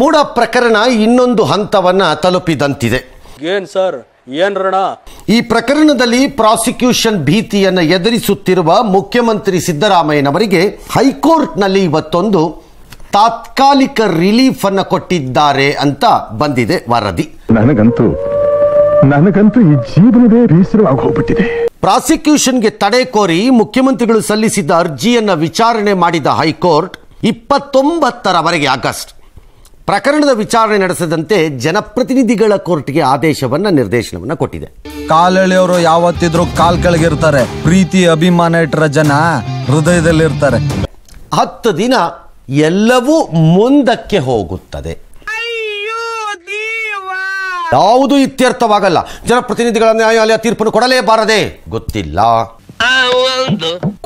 ಮೂಡ ಪ್ರಕರಣ ಇನ್ನೊಂದು ಹಂತವನ್ನ ತಲುಪಿದಂತಿದೆ ಏನ್ ಸರ್ ಈ ಪ್ರಕರಣದಲ್ಲಿ ಪ್ರಾಸಿಕ್ಯೂಷನ್ ಭೀತಿಯನ್ನು ಎದುರಿಸುತ್ತಿರುವ ಮುಖ್ಯಮಂತ್ರಿ ಸಿದ್ದರಾಮಯ್ಯನವರಿಗೆ ಹೈಕೋರ್ಟ್ನಲ್ಲಿ ಇವತ್ತೊಂದು ತಾತ್ಕಾಲಿಕ ರಿಲೀಫ್ ಅನ್ನು ಕೊಟ್ಟಿದ್ದಾರೆ ಅಂತ ಬಂದಿದೆ ವರದಿ ನನಗಂತೂ ನನಗಂತೂ ಈ ಜೀವನವೇ ಹೋಗ್ಬಿಟ್ಟಿದೆ ಪ್ರಾಸಿಕ್ಯೂಷನ್ಗೆ ತಡೆ ಕೋರಿ ಮುಖ್ಯಮಂತ್ರಿಗಳು ಸಲ್ಲಿಸಿದ್ದ ಅರ್ಜಿಯನ್ನ ವಿಚಾರಣೆ ಮಾಡಿದ ಹೈಕೋರ್ಟ್ ಇಪ್ಪತ್ತೊಂಬತ್ತರವರೆಗೆ ಆಗಸ್ಟ್ ಪ್ರಕರಣದ ವಿಚಾರಣೆ ನಡೆಸದಂತೆ ಜನಪ್ರತಿನಿಧಿಗಳ ಕೋರ್ಟ್ಗೆ ಆದೇಶವನ್ನ ನಿರ್ದೇಶನವನ್ನ ಕೊಟ್ಟಿದೆ ಕಾಲೆಳೆಯವರು ಯಾವತ್ತಿದ್ರೂ ಕಾಲ್ ಕೆಳಗಿರ್ತಾರೆ ಪ್ರೀತಿ ಅಭಿಮಾನ ಇಟ್ಟರ ಜನ ಹೃದಯದಲ್ಲಿರ್ತಾರೆ ಹತ್ತು ದಿನ ಎಲ್ಲವೂ ಮುಂದಕ್ಕೆ ಹೋಗುತ್ತದೆ ಯಾವುದು ಇತ್ಯರ್ಥವಾಗಲ್ಲ ಜನಪ್ರತಿನಿಧಿಗಳ ನ್ಯಾಯಾಲಯ ತೀರ್ಪನ್ನು ಕೊಡಲೇಬಾರದೆ ಗೊತ್ತಿಲ್ಲ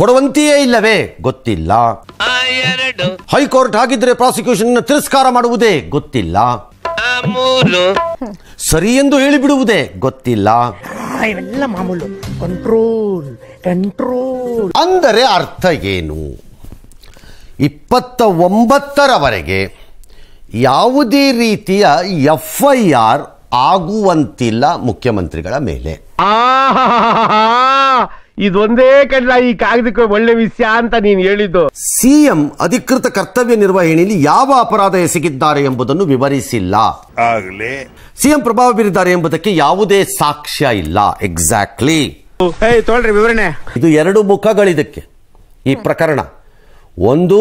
ಕೊಡುವಂತೆಯೇ ಇಲ್ಲವೇ ಗೊತ್ತಿಲ್ಲ ಹೈಕೋರ್ಟ್ ಆಗಿದ್ರೆ ಪ್ರಾಸಿಕ್ಯೂಷನ್ ತಿರಸ್ಕಾರ ಮಾಡುವುದೇ ಗೊತ್ತಿಲ್ಲ ಸರಿ ಎಂದು ಹೇಳಿಬಿಡುವುದೇ ಗೊತ್ತಿಲ್ಲ ಮಾಮೂಲು ಕಂಟ್ರೋಲ್ ಕಂಟ್ರೋಲ್ ಅಂದರೆ ಅರ್ಥ ಏನು ಇಪ್ಪತ್ತ ಒಂಬತ್ತರವರೆಗೆ ಯಾವುದೇ ರೀತಿಯ ಎಫ್ ಆರ್ ಆಗುವಂತಿಲ್ಲ ಮುಖ್ಯಮಂತ್ರಿಗಳ ಮೇಲೆ ಇದೊಂದೇ ಕಡಲ ಈ ಕಾಗದಕ್ಕೆ ಒಳ್ಳೆ ವಿಷಯ ಅಂತ ನೀನು ಹೇಳಿದ್ದು ಸಿಎಂ ಅಧಿಕೃತ ಕರ್ತವ್ಯ ನಿರ್ವಹಣೆಯಲ್ಲಿ ಯಾವ ಅಪರಾಧ ಎಸಗಿದ್ದಾರೆ ಎಂಬುದನ್ನು ವಿವರಿಸಿಲ್ಲ ಆಗಲೇ ಸಿಎಂ ಪ್ರಭಾವ ಬೀರಿದ್ದಾರೆ ಎಂಬುದಕ್ಕೆ ಯಾವುದೇ ಸಾಕ್ಷ್ಯ ಇಲ್ಲ ಎಕ್ಸಾಕ್ಟ್ಲಿ ವಿವರಣೆ ಇದು ಎರಡು ಮುಖಗಳಿದಕ್ಕೆ ಈ ಪ್ರಕರಣ ಒಂದು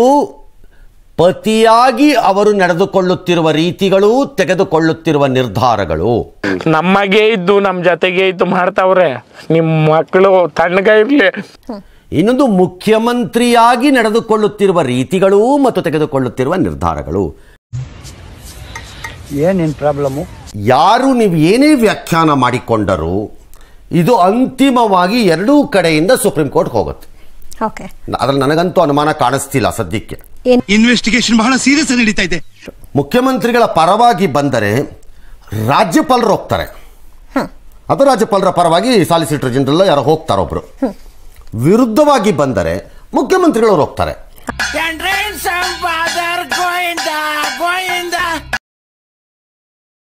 ಪತಿಯಾಗಿ ಅವರು ನಡೆದುಕೊಳ್ಳುತ್ತಿರುವ ರೀತಿಗಳು ತೆಗೆದುಕೊಳ್ಳುತ್ತಿರುವ ನಿರ್ಧಾರಗಳು ನಮಗೆ ಇದ್ದು ನಮ್ಮ ಜೊತೆಗೆ ಇದ್ದು ಮಾಡ್ತಾವ್ರೆ ನಿಮ್ಮ ಮಕ್ಕಳು ತಣ್ಣಗ ಇರಲಿ ಇನ್ನೊಂದು ಮುಖ್ಯಮಂತ್ರಿಯಾಗಿ ನಡೆದುಕೊಳ್ಳುತ್ತಿರುವ ರೀತಿಗಳು ಮತ್ತು ತೆಗೆದುಕೊಳ್ಳುತ್ತಿರುವ ನಿರ್ಧಾರಗಳು ಏನೇನು ಪ್ರಾಬ್ಲಮ್ಮು ಯಾರು ನೀವು ಏನೇ ವ್ಯಾಖ್ಯಾನ ಮಾಡಿಕೊಂಡರು ಇದು ಅಂತಿಮವಾಗಿ ಎರಡೂ ಕಡೆಯಿಂದ ಸುಪ್ರೀಂ ಕೋರ್ಟ್ ಹೋಗುತ್ತೆ ಅದ್ರಲ್ಲಿ ನನಗಂತೂ ಅನುಮಾನ ಕಾಣಿಸ್ತಿಲ್ಲ ಸದ್ಯಕ್ಕೆ ಇನ್ವೆಸ್ಟಿಗೇಷನ್ ಬಹಳ ಸೀರಿಯಸ್ ನಡೀತಾ ಇದೆ ಮುಖ್ಯಮಂತ್ರಿಗಳ ಪರವಾಗಿ ಬಂದರೆ ರಾಜ್ಯಪಾಲರು ಹೋಗ್ತಾರೆ ಅದು ರಾಜ್ಯಪಾಲರ ಪರವಾಗಿ ಸಾಲಿಸಿಟರ್ ಜನರಲ್ ಯಾರೋ ಹೋಗ್ತಾರೊಬ್ರು ವಿರುದ್ಧವಾಗಿ ಬಂದರೆ ಮುಖ್ಯಮಂತ್ರಿಗಳವ್ರು ಹೋಗ್ತಾರೆ